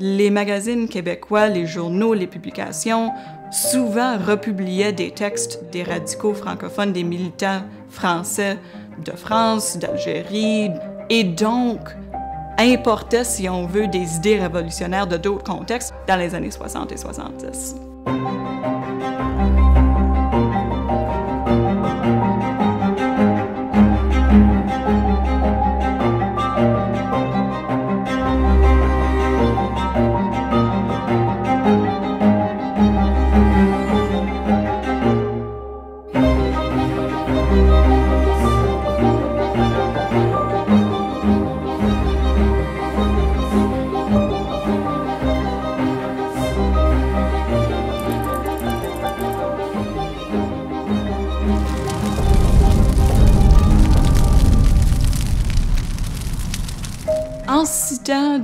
les magazines québécois, les journaux, les publications, souvent republiaient des textes des radicaux francophones, des militants français de France, d'Algérie, et donc importaient, si on veut, des idées révolutionnaires de d'autres contextes dans les années 60 et 70.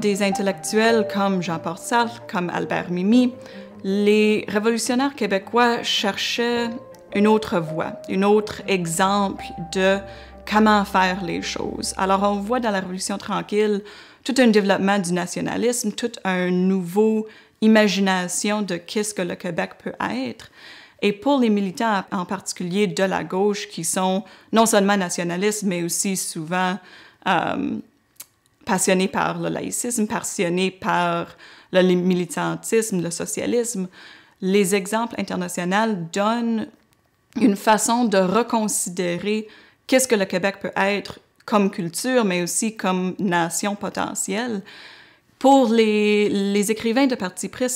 des intellectuels comme Jean-Paul comme Albert Mimi, les révolutionnaires québécois cherchaient une autre voie, un autre exemple de comment faire les choses. Alors on voit dans la Révolution tranquille tout un développement du nationalisme, tout un nouveau imagination de qu'est-ce que le Québec peut être. Et pour les militants en particulier de la gauche qui sont non seulement nationalistes, mais aussi souvent euh, passionné par le laïcisme, passionné par le militantisme, le socialisme, les exemples internationaux donnent une façon de reconsidérer qu'est-ce que le Québec peut être comme culture, mais aussi comme nation potentielle. Pour les, écrivains de Parti pris,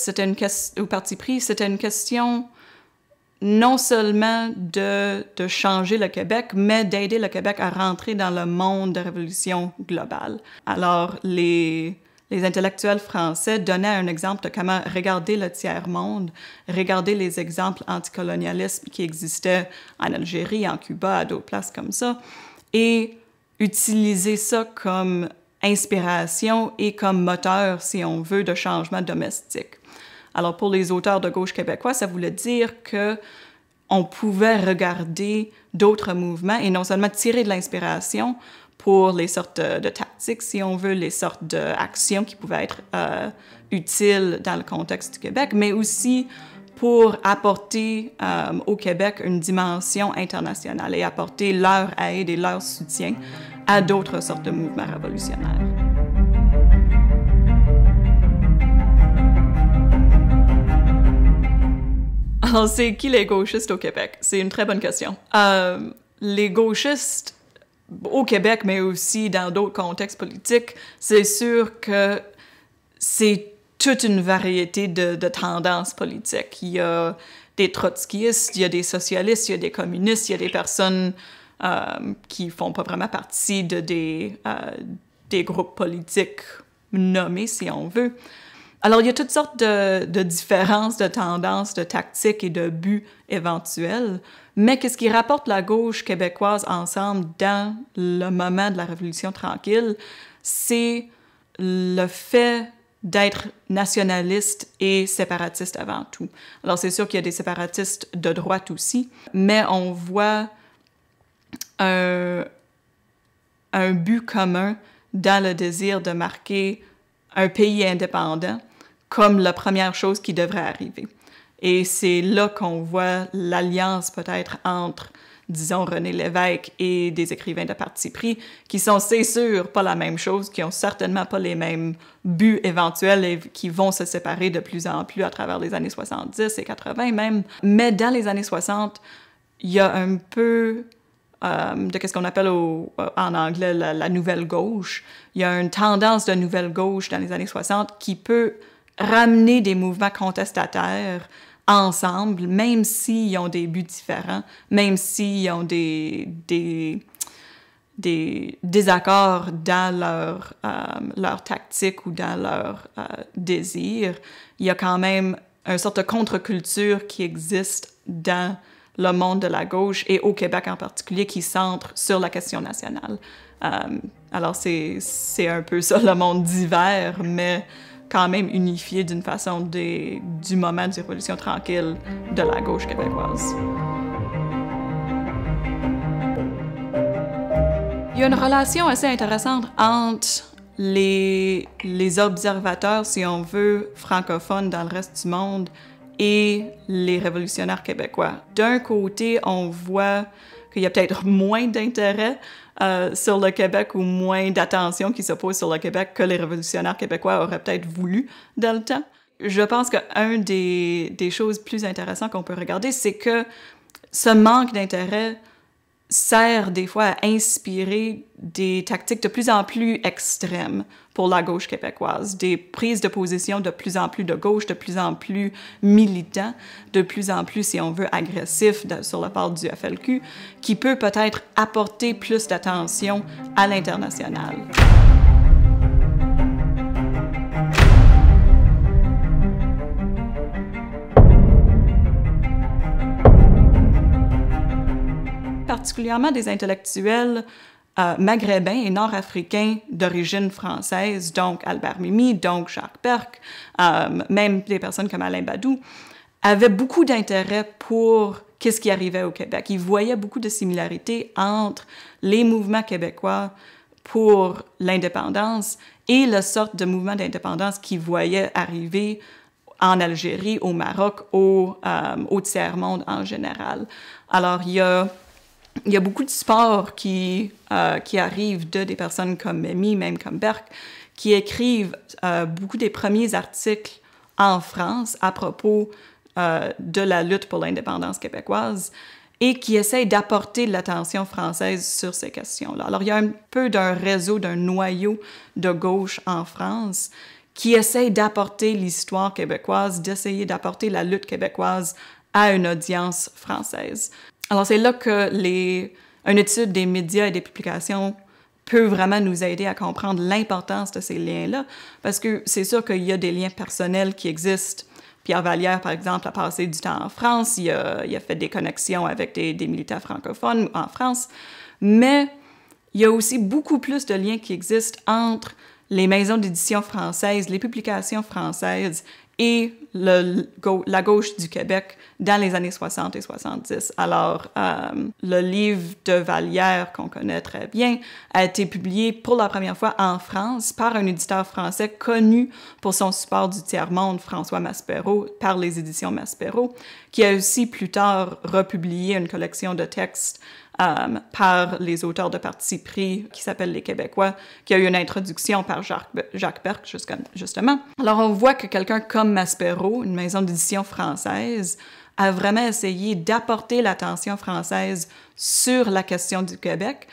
Parti pris, c'était une question non seulement de, changer le Québec, mais d'aider le Québec à rentrer dans le monde de révolution globale. Alors, les, les intellectuels français donnaient un exemple de comment regarder le tiers-monde, regarder les exemples anticolonialistes qui existaient en Algérie, en Cuba, à d'autres places comme ça, et utiliser ça comme inspiration et comme moteur, si on veut, de changement domestique. Alors pour les auteurs de gauche québécois, ça voulait dire que on pouvait regarder d'autres mouvements et non seulement tirer de l'inspiration pour les sortes de, tactiques, si on veut, les sortes d'actions qui pouvaient être euh, utiles dans le contexte du Québec, mais aussi pour apporter euh, au Québec une dimension internationale et apporter leur aide et leur soutien à d'autres sortes de mouvements révolutionnaires. Alors, c'est qui les gauchistes au Québec? C'est une très bonne question. Euh, les gauchistes au Québec, mais aussi dans d'autres contextes politiques, c'est sûr que c'est toute une variété de, tendances politiques. Il y a des trotskistes, il y a des socialistes, il y a des communistes, il y a des personnes euh, qui font pas vraiment partie de des euh, groupes politiques nommés, si on veut. Alors, il y a toutes sortes de, différences, de tendances, de tactiques et de buts éventuels, mais qu'est-ce qui rapporte la gauche québécoise ensemble dans le moment de la Révolution tranquille, c'est le fait d'être nationaliste et séparatiste avant tout. Alors, c'est sûr qu'il y a des séparatistes de droite aussi, mais on voit un but commun dans le désir de marquer un pays indépendant comme la première chose qui devrait arriver. Et c'est là qu'on voit l'alliance peut-être entre, disons, René Lévesque et des écrivains de parti pris, qui sont, c'est sûr, pas la même chose, qui ont certainement pas les mêmes buts éventuels et qui vont se séparer de plus en plus à travers les années 70 et 80 même. Mais dans les années 60, il y a un peu euh, de ce qu'on appelle euh, en anglais la nouvelle gauche. Il y a une tendance de nouvelle gauche dans les années 60 qui peut ramener des mouvements contestataires ensemble, même s'ils ont des buts différents, même s'ils ont des, des, des désaccords dans leur, euh, leur tactique ou dans leur désirs, euh, désir, il y a quand même une sorte de contre-culture qui existe dans le monde de la gauche et au Québec en particulier qui centre sur la question nationale. Euh, alors alors c'est un peu ça le monde divers, mais quand même unifié d'une façon des, du moment la Révolution tranquille de la gauche québécoise. Il y a une relation assez intéressante entre les, les observateurs, si on veut, francophones dans le reste du monde et les révolutionnaires québécois. D'un côté, on voit il y a peut-être moins d'intérêt euh, sur le Québec ou moins d'attention qui se pose sur le Québec que les révolutionnaires québécois auraient peut-être voulu dans le temps. Je pense qu'une des, des choses plus intéressantes qu'on peut regarder, c'est que ce manque d'intérêt sert des fois à inspirer des tactiques de plus en plus extrêmes pour la gauche québécoise, des prises de position de plus en plus de gauche, de plus en plus militants, de plus en plus, si on veut, agressifs sur la part du FLQ, qui peut peut-être apporter plus d'attention à l'international. particulièrement des intellectuels euh, maghrébins et nord-africains d'origine française, donc Albert Mimi, donc Jacques Perk, euh, même des personnes comme Alain Badou, avaient beaucoup d'intérêt pour qu'est-ce qui arrivait au Québec. Ils voyaient beaucoup de similarités entre les mouvements québécois pour l'indépendance et le sorte de mouvement d'indépendance qu'ils voyaient arriver en Algérie, au Maroc, au, euh, au tiers-monde en général. Alors, il y a il y a beaucoup de sports euh, qui, arrivent de des personnes comme Mimi, même comme Berck, qui écrivent euh, beaucoup des premiers articles en France à propos euh, de la lutte pour l'indépendance québécoise et qui essayent d'apporter de l'attention française sur ces questions-là. Alors, il y a un peu d'un réseau, d'un noyau de gauche en France qui essaye d'apporter l'histoire québécoise, d'essayer d'apporter la lutte québécoise à une audience française. Alors c'est là que les, une étude des médias et des publications peut vraiment nous aider à comprendre l'importance de ces liens-là, parce que c'est sûr qu'il y a des liens personnels qui existent. Pierre Vallière, par exemple, a passé du temps en France, il a, il a fait des connexions avec des, des, militaires francophones en France, mais il y a aussi beaucoup plus de liens qui existent entre les maisons d'édition françaises, les publications françaises et la gauche du Québec dans les années 60 et 70. Alors, euh, le livre de Vallière, qu'on connaît très bien, a été publié pour la première fois en France par un éditeur français connu pour son support du tiers-monde, François Maspero, par les éditions Maspero, qui a aussi plus tard republié une collection de textes euh, par les auteurs de parti pris qui s'appellent les Québécois, qui a eu une introduction par Jacques, Jacques Berck, justement. Alors on voit que quelqu'un comme Maspero, une maison d'édition française, a vraiment essayé d'apporter l'attention française sur la question du Québec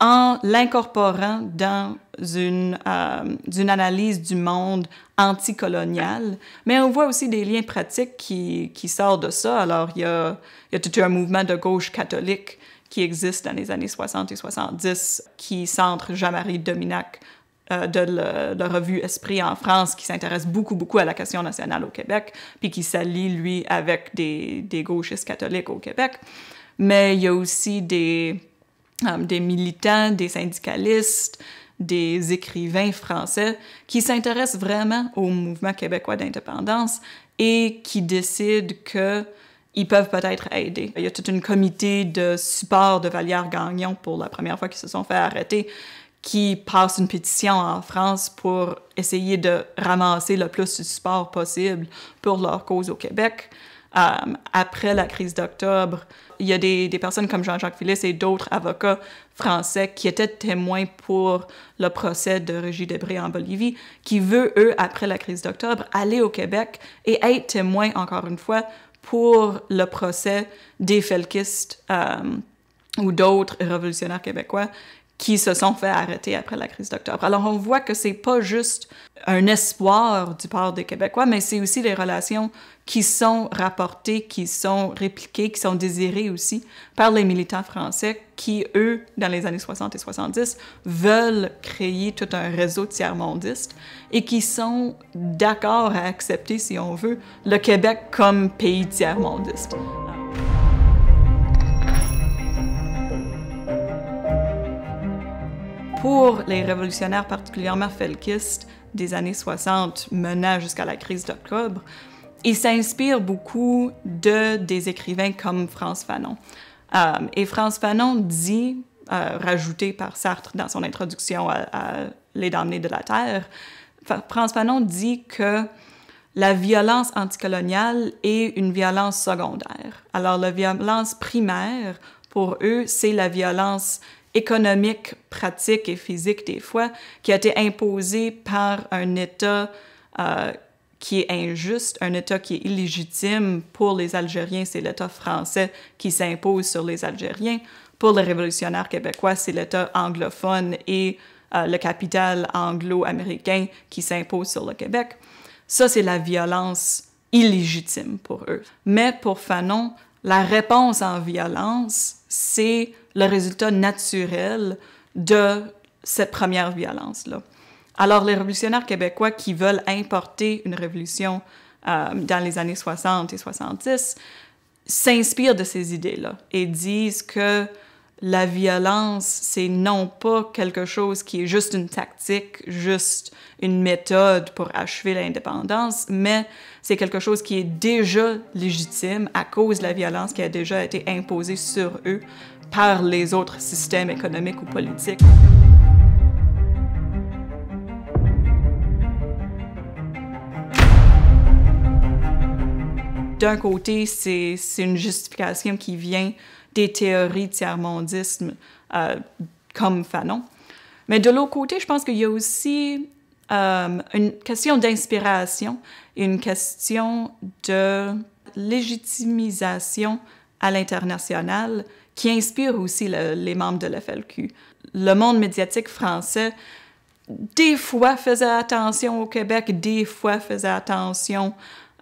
en l'incorporant dans une, euh, analyse du monde anticolonial. Mais on voit aussi des liens pratiques qui, sortent de ça. Alors, il il y a tout un mouvement de gauche catholique qui existe dans les années 60 et 70, qui centre Jean-Marie Dominac euh, de, la revue Esprit en France, qui s'intéresse beaucoup, beaucoup à la question nationale au Québec, puis qui s'allie, lui, avec des, des gauchistes catholiques au Québec. Mais il y a aussi des, euh, des militants, des syndicalistes, des écrivains français qui s'intéressent vraiment au mouvement québécois d'indépendance et qui décident que ils peuvent peut-être aider. Il y a toute une comité de support de Vallière-Gagnon pour la première fois qu'ils se sont fait arrêter qui passe une pétition en France pour essayer de ramasser le plus de support possible pour leur cause au Québec. Euh, après la crise d'octobre, il y a des, personnes comme Jean-Jacques Phillis et d'autres avocats français qui étaient témoins pour le procès de Régis Debré en Bolivie, qui veut, eux, après la crise d'octobre, aller au Québec et être témoins, encore une fois, pour le procès des felkistes euh, ou d'autres révolutionnaires québécois qui se sont fait arrêter après la crise d'octobre. Alors on voit que c'est pas juste un espoir du part des Québécois, mais c'est aussi les relations qui sont rapportées, qui sont répliquées, qui sont désirées aussi par les militants français qui, eux, dans les années 60 et 70, veulent créer tout un réseau tiers-mondiste et qui sont d'accord à accepter, si on veut, le Québec comme pays tiers-mondiste. pour les révolutionnaires, particulièrement felkistes des années 60, menant jusqu'à la crise d'octobre, il s'inspire beaucoup de des écrivains comme France Fanon. Euh, et France Fanon dit, euh, rajouté par Sartre dans son introduction à, à Les damnés de la terre, France Fanon dit que la violence anticoloniale est une violence secondaire. Alors la violence primaire, pour eux, c'est la violence économique, pratique et physique des fois, qui a été imposée par un État euh, qui est injuste, un État qui est illégitime pour les Algériens, c'est l'État français qui s'impose sur les Algériens. Pour les révolutionnaires québécois, c'est l'État anglophone et euh, le capital anglo-américain qui s'impose sur le Québec. Ça, c'est la violence illégitime pour eux. Mais pour Fanon, la réponse en violence, c'est le résultat naturel de cette première violence-là. Alors, les révolutionnaires québécois qui veulent importer une révolution euh, dans les années 60 et 70 s'inspirent de ces idées-là et disent que la violence, c'est non pas quelque chose qui est juste une tactique, juste une méthode pour achever l'indépendance, mais c'est quelque chose qui est déjà légitime à cause de la violence qui a déjà été imposée sur eux par les autres systèmes économiques ou politiques. D'un côté, c'est une justification qui vient des théories tiers-mondisme euh, comme Fanon. Mais de l'autre côté, je pense qu'il y a aussi euh, une question d'inspiration et une question de légitimisation à l'international qui inspire aussi les membres de l'FLQ. Le monde médiatique français, des fois, faisait attention au Québec, des fois, faisait attention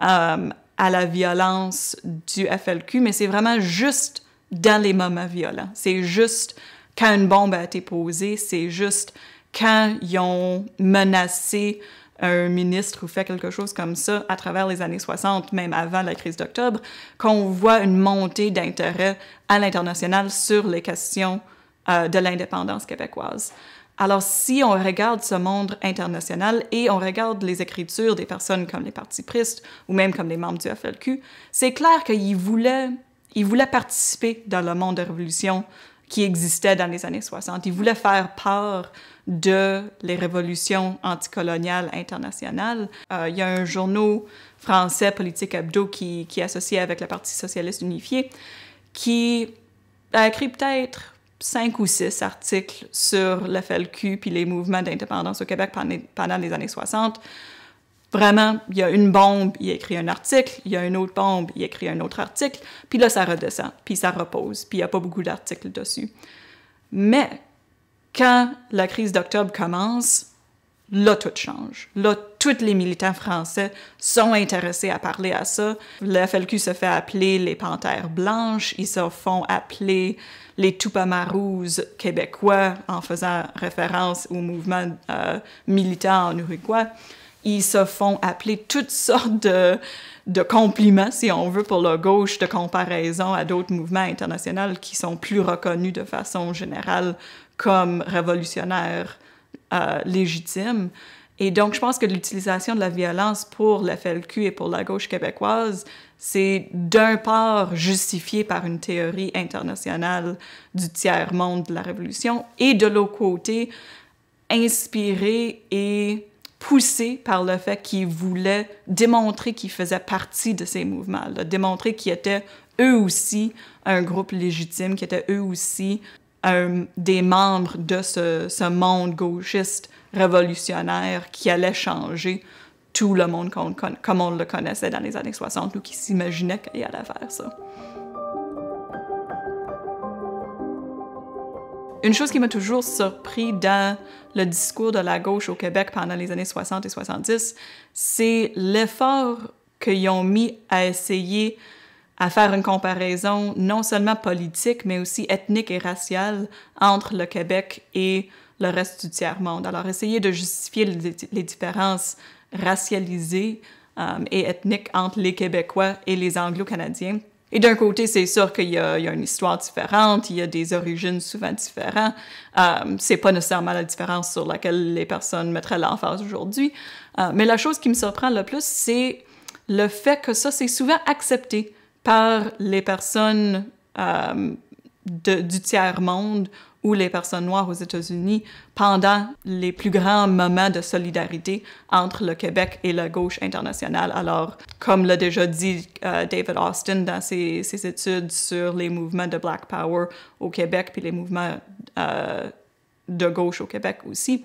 euh, à la violence du FLQ, mais c'est vraiment juste dans les moments violents. C'est juste quand une bombe a été posée, c'est juste quand ils ont menacé un ministre ou fait quelque chose comme ça à travers les années 60, même avant la crise d'octobre, qu'on voit une montée d'intérêt à l'international sur les questions euh, de l'indépendance québécoise. Alors si on regarde ce monde international et on regarde les écritures des personnes comme les partis pristes ou même comme les membres du FLQ, c'est clair qu'ils voulaient il voulait participer dans le monde de révolution qui existait dans les années 60. Il voulait faire part de les révolutions anticoloniales internationales. Euh, il y a un journal français, Politique Hebdo, qui, qui est associé avec le Parti socialiste unifié, qui a écrit peut-être cinq ou six articles sur le FLQ puis les mouvements d'indépendance au Québec pendant les années 60. Vraiment, il y a une bombe, il écrit un article, il y a une autre bombe, il écrit un autre article, puis là, ça redescend, puis ça repose, puis il n'y a pas beaucoup d'articles dessus. Mais quand la crise d'octobre commence, là, tout change. Là, tous les militants français sont intéressés à parler à ça. Le FLQ se fait appeler les Panthères Blanches, ils se font appeler les Tupamarouz québécois en faisant référence au mouvement euh, militant en Uruguay ils se font appeler toutes sortes de, compliments, si on veut, pour la gauche de comparaison à d'autres mouvements internationaux qui sont plus reconnus de façon générale comme révolutionnaires euh, légitimes. Et donc, je pense que l'utilisation de la violence pour la FLQ et pour la gauche québécoise, c'est d'un part justifié par une théorie internationale du tiers-monde de la Révolution et de l'autre côté, inspiré et poussé par le fait qu'ils voulaient démontrer qu'ils faisaient partie de ces mouvements-là, démontrer qu'ils étaient eux aussi un groupe légitime, qu'ils étaient eux aussi euh, des membres de ce, monde gauchiste révolutionnaire qui allait changer tout le monde comme on le connaissait dans les années 60 ou qui s'imaginait qu'il allait faire ça. Une chose qui m'a toujours surpris dans le discours de la gauche au Québec pendant les années 60 et 70, c'est l'effort qu'ils ont mis à essayer à faire une comparaison non seulement politique, mais aussi ethnique et raciale entre le Québec et le reste du tiers-monde. Alors, essayer de justifier les différences racialisées euh, et ethniques entre les Québécois et les Anglo-Canadiens, et d'un côté, c'est sûr qu'il y, a une histoire différente, il y a des origines souvent différentes. Euh, c'est pas nécessairement la différence sur laquelle les personnes mettraient l'emphase aujourd'hui. Euh, mais la chose qui me surprend le plus, c'est le fait que ça, c'est souvent accepté par les personnes euh, du tiers-monde ou les personnes noires aux États-Unis pendant les plus grands moments de solidarité entre le Québec et la gauche internationale. Alors, comme l'a déjà dit euh, David Austin dans ses, études sur les mouvements de Black Power au Québec, puis les mouvements euh, de gauche au Québec aussi,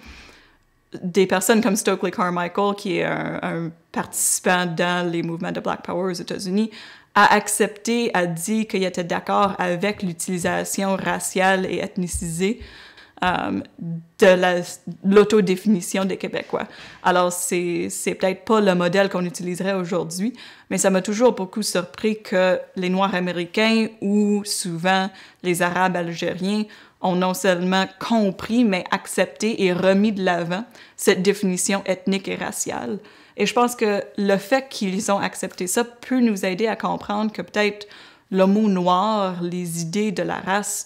des personnes comme Stokely Carmichael, qui est un participant dans les mouvements de Black Power aux États-Unis, a accepté, a dit qu'il était d'accord avec l'utilisation raciale et ethnicisée euh, de l'autodéfinition des Québécois. Alors, c'est peut-être pas le modèle qu'on utiliserait aujourd'hui, mais ça m'a toujours beaucoup surpris que les Noirs américains ou souvent les Arabes algériens ont non seulement compris, mais accepté et remis de l'avant cette définition ethnique et raciale. Et je pense que le fait qu'ils ont accepté ça peut nous aider à comprendre que peut-être le mot noir, les idées de la race,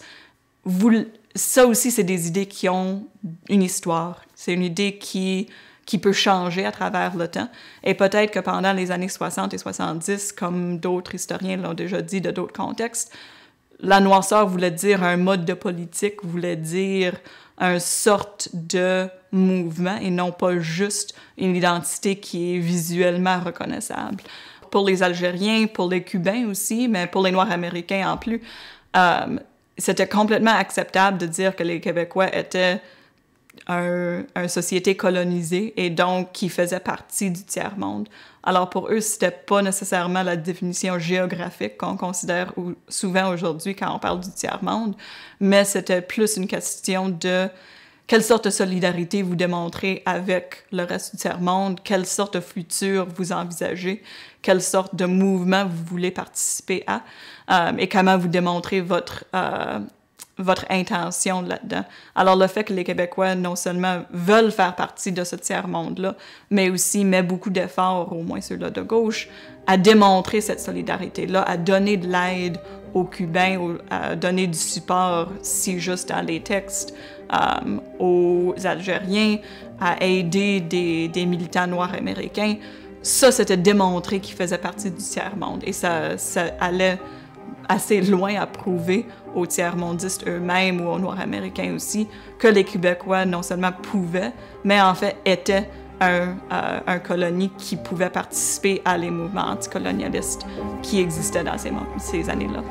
ça aussi, c'est des idées qui ont une histoire. C'est une idée qui, qui peut changer à travers le temps. Et peut-être que pendant les années 60 et 70, comme d'autres historiens l'ont déjà dit de d'autres contextes, la noirceur voulait dire un mode de politique, voulait dire un sorte de mouvement et non pas juste une identité qui est visuellement reconnaissable. Pour les Algériens, pour les Cubains aussi, mais pour les Noirs américains en plus, euh, c'était complètement acceptable de dire que les Québécois étaient un, une société colonisée et donc qui faisait partie du tiers-monde. Alors pour eux, c'était pas nécessairement la définition géographique qu'on considère ou souvent aujourd'hui quand on parle du tiers-monde, mais c'était plus une question de quelle sorte de solidarité vous démontrez avec le reste du tiers-monde, quelle sorte de futur vous envisagez, quelle sorte de mouvement vous voulez participer à euh, et comment vous démontrez votre euh, votre intention là-dedans. Alors le fait que les Québécois non seulement veulent faire partie de ce tiers-monde-là, mais aussi met beaucoup d'efforts, au moins ceux-là de gauche, à démontrer cette solidarité-là, à donner de l'aide aux Cubains, à donner du support, si juste dans les textes, euh, aux Algériens, à aider des, militants noirs américains. Ça, c'était démontrer qu'ils faisaient partie du tiers-monde et ça, ça allait assez loin à prouver aux tiers-mondistes eux-mêmes ou aux Noirs américains aussi que les Québécois non seulement pouvaient, mais en fait étaient euh, un, colonie qui pouvait participer à les mouvements anticolonialistes qui existaient dans ces années-là.